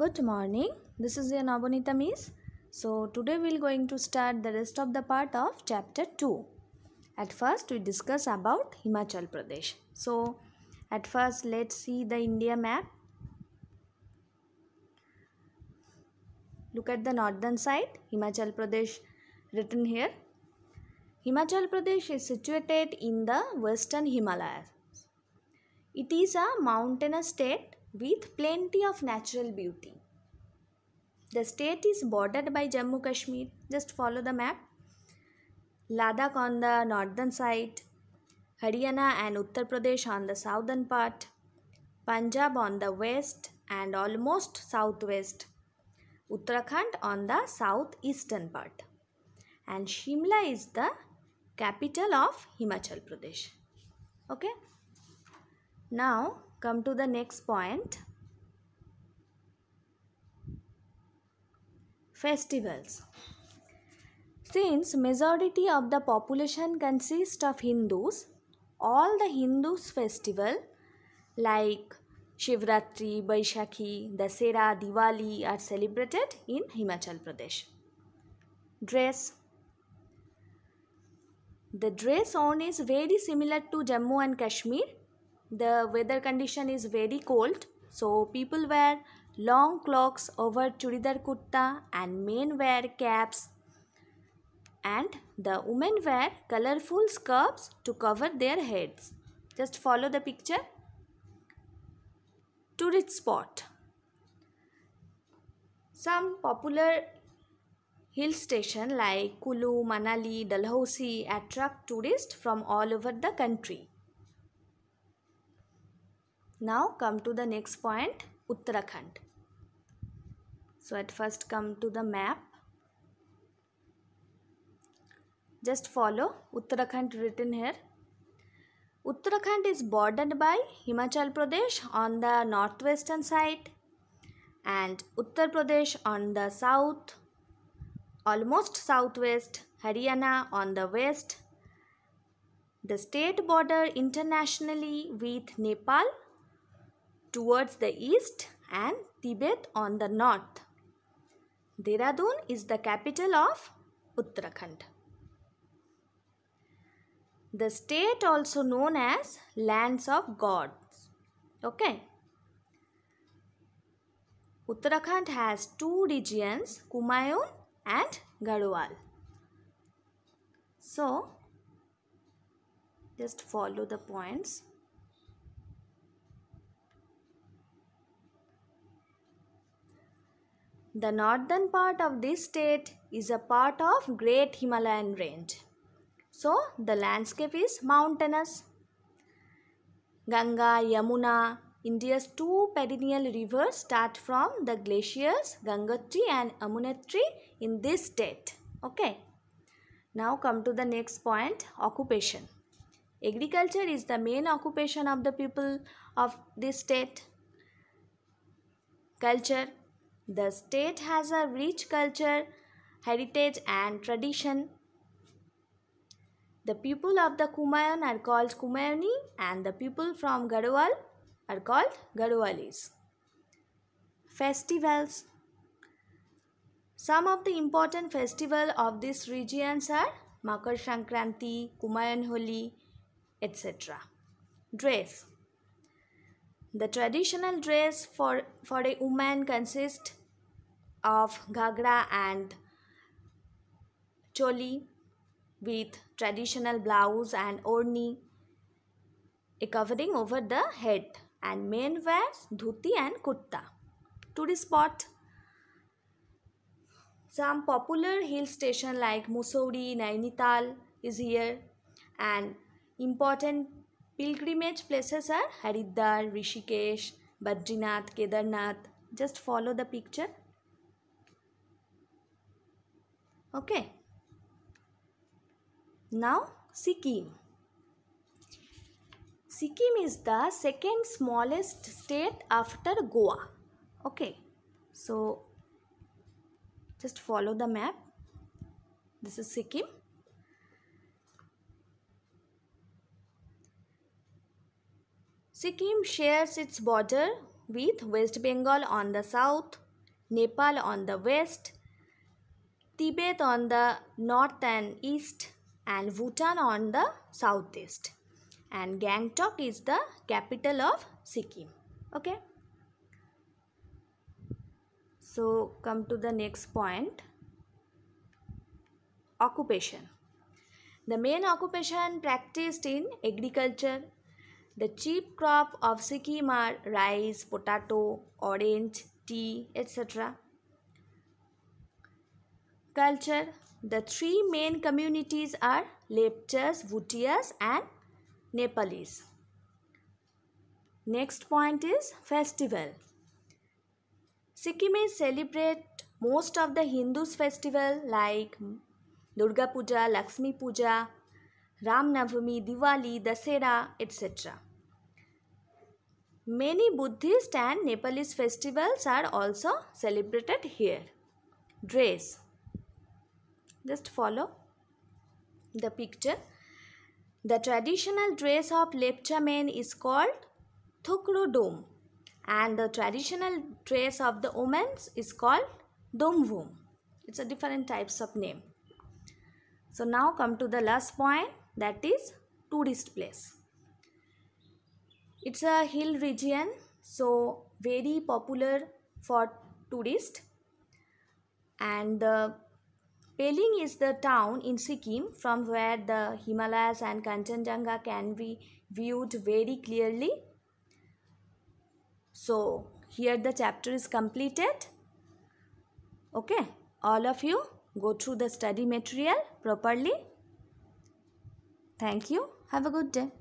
Good morning. This is your Nabonita Miss. So today we are going to start the rest of the part of chapter 2. At first we discuss about Himachal Pradesh. So at first let's see the India map. Look at the northern side Himachal Pradesh written here. Himachal Pradesh is situated in the western Himalayas. It is a mountainous state with plenty of natural beauty. The state is bordered by Jammu Kashmir. Just follow the map. Ladakh on the northern side, Haryana and Uttar Pradesh on the southern part, Punjab on the west and almost southwest, Uttarakhand on the southeastern part. And Shimla is the capital of Himachal Pradesh. Okay. Now, come to the next point festivals since majority of the population consists of hindus all the hindus festival like Shivratri, Baishakhi, Dasera, Diwali are celebrated in Himachal Pradesh. Dress The dress on is very similar to Jammu and Kashmir the weather condition is very cold so people wear long cloaks over churidar kurta and men wear caps and the women wear colorful scarves to cover their heads just follow the picture tourist spot some popular hill station like Kulu, Manali, Dalhousie attract tourists from all over the country. Now come to the next point Uttarakhand. So at first come to the map. Just follow Uttarakhand written here. Uttarakhand is bordered by Himachal Pradesh on the northwestern side and Uttar Pradesh on the south, almost southwest, Haryana on the west. The state border internationally with Nepal towards the east and Tibet on the north. Dehradun is the capital of Uttarakhand. The state also known as lands of gods. Okay. Uttarakhand has two regions, Kumayun and Garhwal. So, just follow the points. The northern part of this state is a part of Great Himalayan Range. So the landscape is mountainous. Ganga, Yamuna, India's two perennial rivers start from the glaciers Gangotri and Amunetri in this state. Okay. Now come to the next point occupation. Agriculture is the main occupation of the people of this state. Culture the state has a rich culture, heritage, and tradition. The people of the Kumaon are called Kumayani and the people from Garhwal are called Garhwalis. Festivals Some of the important festivals of this regions are Makar Sankranti, Kumaon Holi, etc. Dress the traditional dress for, for a woman consists of ghagra and choli with traditional blouse and orni, a covering over the head and men wear dhoti and To the spot Some popular hill station like Mussoorie, Nainital is here and important Pilgrimage places are Haridwar, Rishikesh, Badrinath, Kedarnath. Just follow the picture. Okay. Now Sikkim. Sikkim is the second smallest state after Goa. Okay. So just follow the map. This is Sikkim. Sikkim shares its border with West Bengal on the south, Nepal on the west, Tibet on the north and east, and Bhutan on the southeast. And Gangtok is the capital of Sikkim. Okay. So, come to the next point occupation. The main occupation practiced in agriculture the cheap crop of Sikkim are rice, potato, orange, tea, etc. Culture The three main communities are Lepchas, Bhutias, and Nepalese. Next point is festival. Sikkimis celebrate most of the Hindus festival like Durga Puja, Lakshmi Puja, Ram Navami, Diwali, Dasera, etc. Many Buddhist and Nepalese festivals are also celebrated here. Dress. Just follow the picture. The traditional dress of Lepcha men is called Thukru Dom and the traditional dress of the women is called Domvum. It's a different types of name. So now come to the last point that is tourist place it's a hill region so very popular for tourists and the Peling is the town in Sikkim from where the Himalayas and Kanchenjunga can be viewed very clearly. So here the chapter is completed. Okay, all of you go through the study material properly. Thank you. Have a good day.